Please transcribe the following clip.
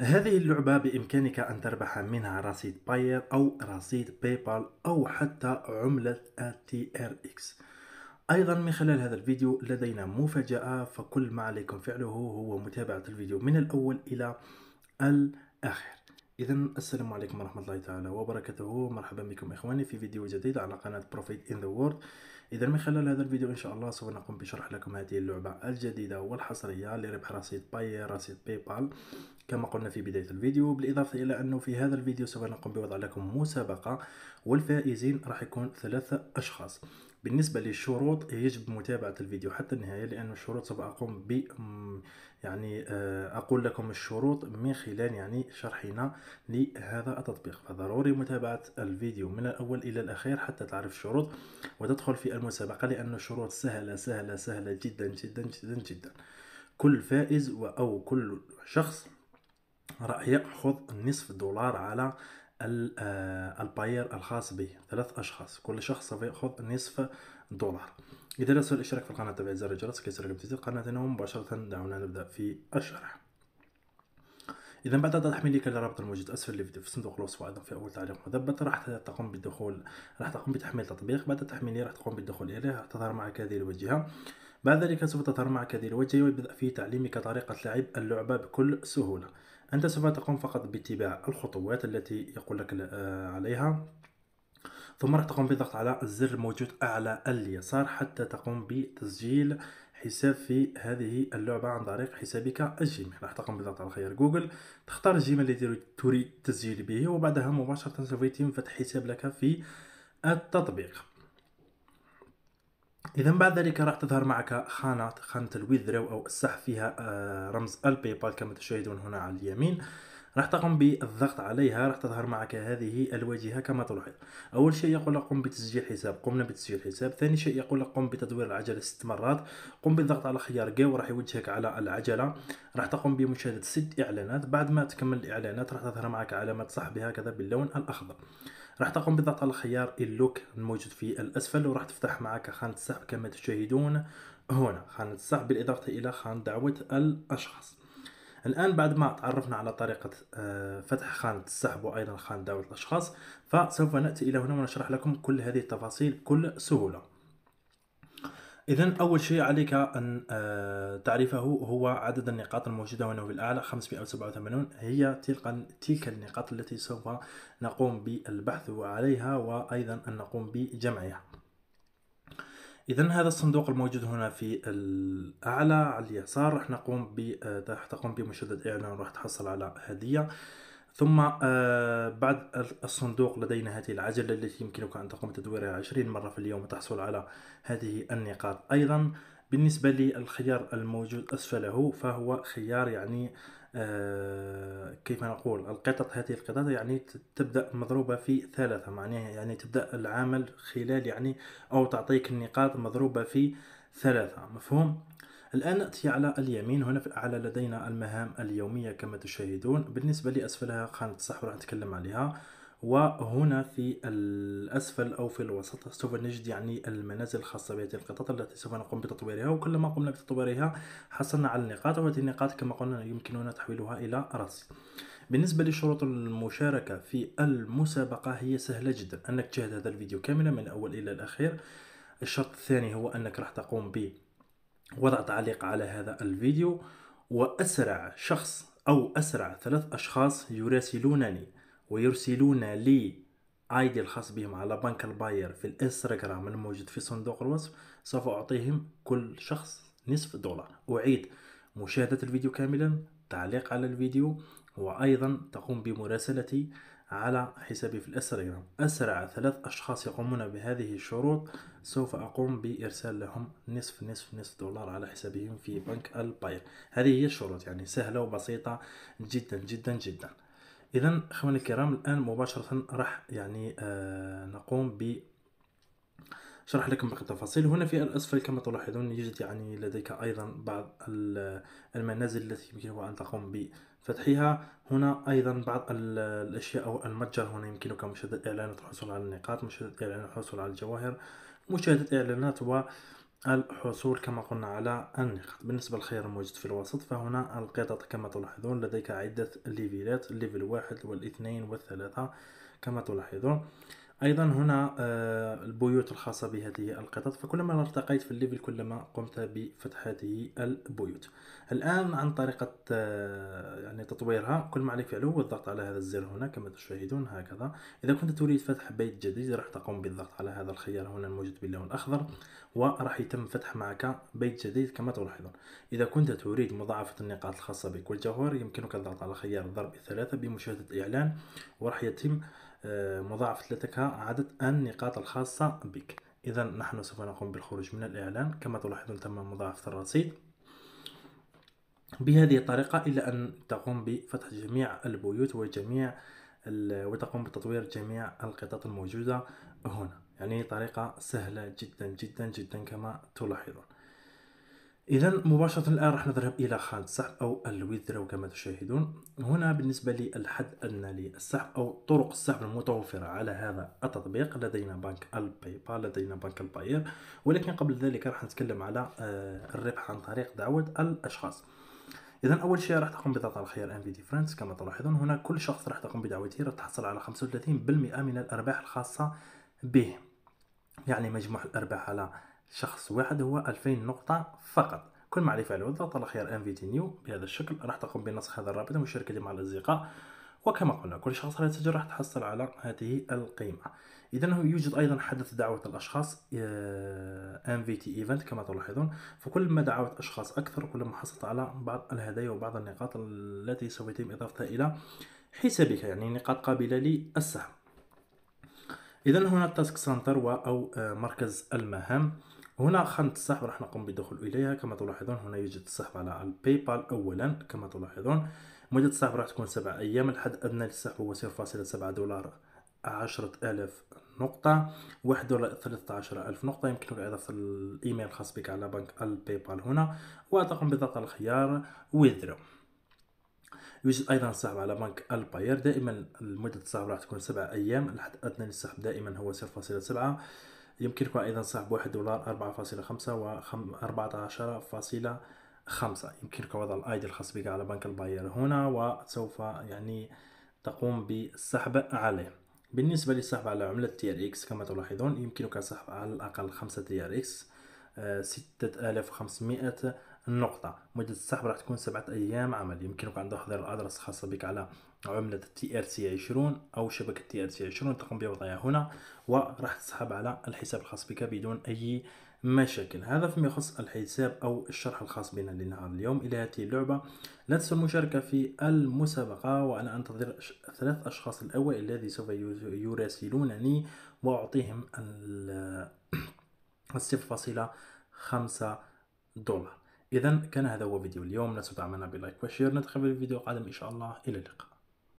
هذه اللعبة بإمكانك أن تربح منها رصيد باير أو رصيد بايبال أو حتى عملة اكس أيضا من خلال هذا الفيديو لدينا مفاجأة فكل ما عليكم فعله هو متابعة الفيديو من الأول إلى الآخر إذا السلام عليكم ورحمة الله تعالى وبركاته مرحبا بكم إخواني في فيديو جديد على قناة بروفيت إن ذا وورد إذا من خلال هذا الفيديو إن شاء الله سوف نقوم بشرح لكم هذه اللعبة الجديدة والحصرية لربح رصيد باي رصيد باي بال كما قلنا في بداية الفيديو بالإضافة إلى أنه في هذا الفيديو سوف نقوم بوضع لكم مسابقة والفائزين راح يكون ثلاثة أشخاص بالنسبة للشروط يجب متابعة الفيديو حتى النهاية لأن الشروط سوف أقوم ب يعني آه، أقول لكم الشروط من خلال يعني شرحنا لهذا التطبيق فضروري متابعة الفيديو من الأول إلى الأخير حتى تعرف الشروط وتدخل في المسابقة لأن الشروط سهلة سهلة سهلة جدا جدا جدا جدا كل فائز أو كل شخص رأيك خذ نصف دولار على آه، الباير الخاص به ثلاث أشخاص كل شخص سوف يأخذ نصف دولار إذا لست الاشتراك في القناة تبع زر الجرس كي يصلك بتسجيل قناتنا مباشرة دعونا نبدأ في الشرح إذا بعد تحميل لك الرابط الموجود أسفل الفيديو في صندوق الوصف وأيضا في أول تعليق مثبت راح تقوم بالدخول راح تقوم بتحميل التطبيق بعد تحميله راح تقوم بالدخول إليه راح تظهر معك هذه الواجهة بعد ذلك سوف تظهر معك هذه الواجهة ويبدأ في تعليمك طريقة لعب اللعبة بكل سهولة أنت سوف تقوم فقط باتباع الخطوات التي يقول لك آه، عليها ثم راح تقوم بالضغط على الزر الموجود أعلى اليسار حتى تقوم بتسجيل حساب في هذه اللعبة عن طريق حسابك الجيميل راح تقوم بالضغط على خيار جوجل تختار الجيميل الذي تريد التسجيل به وبعدها مباشرة سوف يتم فتح حساب لك في التطبيق اذا بعد ذلك راح تظهر معك خانه خانه الويذرو او السحب فيها آه، رمز الباي بال كما تشاهدون هنا على اليمين راح تقوم بالضغط عليها راح تظهر معك هذه الواجهه كما تلاحظ اول شيء يقول لك قم بتسجيل حساب قمنا بتسجيل حساب ثاني شيء يقول لك قم بتدوير العجله ست مرات قم بالضغط على خيار جو راح يوجهك على العجله راح تقوم بمشاهده ست اعلانات بعد ما تكمل الاعلانات راح تظهر معك علامه سحب كذا باللون الاخضر راح تقوم بالضغط على خيار اللوك الموجود في الأسفل وراح تفتح معك خانة السحب كما تشاهدون هنا خانة السحب بالإضافة إلى خانة دعوة الأشخاص الآن بعد ما تعرفنا على طريقة آه، فتح خانة السحب وأيضا خانة دعوة الأشخاص فسوف نأتي إلى هنا ونشرح لكم كل هذه التفاصيل بكل سهولة إذا أول شيء عليك أن آه، تعرفه هو عدد النقاط الموجودة هنا في الأعلى 587 هي تلك تلك النقاط التي سوف نقوم بالبحث عليها وأيضا أن نقوم بجمعها إذا هذا الصندوق الموجود هنا في الأعلى على اليسار راح نقوم ب آه، راح تقوم بمشاهدة إعلان راح تحصل على هدية ثم آه، بعد الصندوق لدينا هذه العجلة التي يمكنك أن تقوم تدويرها 20 مرة في اليوم وتحصل على هذه النقاط أيضا بالنسبة للخيار الموجود أسفله فهو خيار يعني آه، كيف نقول القطط هذه القطط يعني تبدأ مضروبة في ثلاثة معناها يعني تبدأ العمل خلال يعني أو تعطيك النقاط مضروبة في ثلاثة مفهوم الآن نأتي على اليمين هنا في الأعلى لدينا المهام اليومية كما تشاهدون بالنسبة لأسفلها خانة الصح راح نتكلم عليها وهنا في الأسفل أو في الوسط سوف نجد يعني المنازل الخاصة بهذه القطط التي سوف نقوم بتطويرها وكلما قمنا بتطويرها حصلنا على النقاط وهذه النقاط كما قلنا يمكننا تحويلها إلى رأس بالنسبة لشروط المشاركة في المسابقة هي سهلة جدا أنك تشاهد هذا الفيديو كاملا من الأول إلى الأخير الشرط الثاني هو أنك راح تقوم به وضع تعليق على هذا الفيديو وأسرع شخص أو أسرع ثلاث أشخاص يراسلونني ويرسلون لي ايدي الخاص بهم على بنك الباير في الانستغرام الموجود في صندوق الوصف سوف اعطيهم كل شخص نصف دولار اعيد مشاهده الفيديو كاملا تعليق على الفيديو وايضا تقوم بمراسلتي على حسابي في الانستغرام اسرع ثلاث اشخاص يقومون بهذه الشروط سوف اقوم بارسال لهم نصف نصف نصف دولار على حسابهم في بنك الباير هذه هي الشروط يعني سهله وبسيطه جدا جدا جدا اذا اخواني الكرام الان مباشره راح يعني آه نقوم ب شرح لكم باقي التفاصيل هنا في الأسفل كما تلاحظون يوجد يعني لديك أيضا بعض المنازل التي يمكنك أن تقوم فتحها هنا ايضا بعض الاشياء او المتجر هنا يمكنك مشاهده اعلانات الحصول على النقاط مشاهده اعلانات الحصول على الجواهر مشاهده اعلانات و الحصول كما قلنا على النقاط بالنسبة للخيار الموجود في الوسط فهنا القطط كما تلاحظون لديك عدة ليفيلات الليفل واحد والاثنين والثلاثة كما تلاحظون ايضا هنا آه، البيوت الخاصه بهذه القطط فكلما ارتقيت في الليفل كلما قمت بفتح هذه البيوت الان عن طريقه آه، يعني تطويرها كل ما عليك فعله هو الضغط على هذا الزر هنا كما تشاهدون هكذا اذا كنت تريد فتح بيت جديد راح تقوم بالضغط على هذا الخيار هنا الموجود باللون الاخضر وراح يتم فتح معك بيت جديد كما تلاحظون اذا كنت تريد مضاعفه النقاط الخاصه بكل جوهر يمكنك الضغط على خيار ضرب ثلاثه بمشاهده اعلان وراح يتم مضاعف 3 عدد النقاط الخاصة بك إذا نحن سوف نقوم بالخروج من الإعلان كما تلاحظون تم مضاعفة الرصيد بهذه الطريقة إلى أن تقوم بفتح جميع البيوت وجميع وتقوم بتطوير جميع القطط الموجودة هنا يعني طريقة سهلة جدا جدا جدا كما تلاحظون إذا مباشرة الآن راح نذهب إلى خانة السحب أو الوذرو كما تشاهدون هنا بالنسبة للحد أدنى للسحب أو طرق السحب المتوفرة على هذا التطبيق لدينا بنك الباي بال لدينا بنك الباير ولكن قبل ذلك راح نتكلم على آه، الربح عن طريق دعوة الأشخاص اذا اول شيء راح تقوم بضغط على خيار ام بي دي فريندز كما تلاحظون هنا كل شخص راح تقوم بدعوته راح تحصل على 35% من الارباح الخاصه به يعني مجموع الارباح على شخص واحد هو 2000 نقطة فقط كل معرفة على العضو طلع خيار انفيتي نيو بهذا الشكل راح تقوم بنسخ هذا الرابط ومشاركته مع الأصدقاء وكما قلنا كل شخص راح التسجيل راح تحصل على هذه القيمة إذا يوجد أيضا حدث دعوة الأشخاص آه، تي ايفنت كما تلاحظون فكل ما دعوت أشخاص أكثر كل ما حصلت على بعض الهدايا وبعض النقاط التي سوف يتم إضافتها إلى حسابك يعني نقاط قابلة للسحب إذا هنا التاسك سنتر أو آه، مركز المهام هنا خانة السحب راح نقوم بالدخول إليها كما تلاحظون هنا يوجد السحب على الباي بال أولا كما تلاحظون مدة السحب راح تكون سبع أيام الحد أدنى للسحب هو صفر فاصلة سبعة دولار عشرة ألاف نقطة واحد دولار ثلاثة عشر ألف نقطة يمكنك إضافة الإيميل الخاص بك على بنك الباي بال هنا وتقوم بضغط الخيار ويذرو يوجد ايضا السحب على بنك الباير دائما مده السحب راح تكون سبع ايام الحد أدنى للسحب دائما هو صفر فاصلة سبعة يمكنكم أيضا سحب 1 دولار 4.5 و 14.5 يمكنكم وضع الأيدي الخاص بك على بنك الباير هنا وسوف يعني تقوم بالسحب عليه بالنسبة للسحب على عملة تي ار اكس كما تلاحظون يمكنك سحب على الأقل 5 تي ار اكس 6500 آه، النقطة مدة السحب راح تكون سبعة أيام عمل يمكنك أن تحضر الأدرس الخاصة بك على عملة تي ار سي 20 أو شبكة تي ار سي 20 تقوم بوضعها هنا وراح تسحب على الحساب الخاص بك بدون أي مشاكل هذا فيما يخص الحساب أو الشرح الخاص بنا لنهار اليوم إلى هذه اللعبة لا تنسوا المشاركة في المسابقة وأنا أنتظر ثلاث أشخاص الأول الذي سوف يراسلونني وأعطيهم الصفر فاصلة خمسة دولار اذا كان هذا هو فيديو اليوم لا تنسوا منا بلايك وشير نتقابل في فيديو قادم ان شاء الله الى اللقاء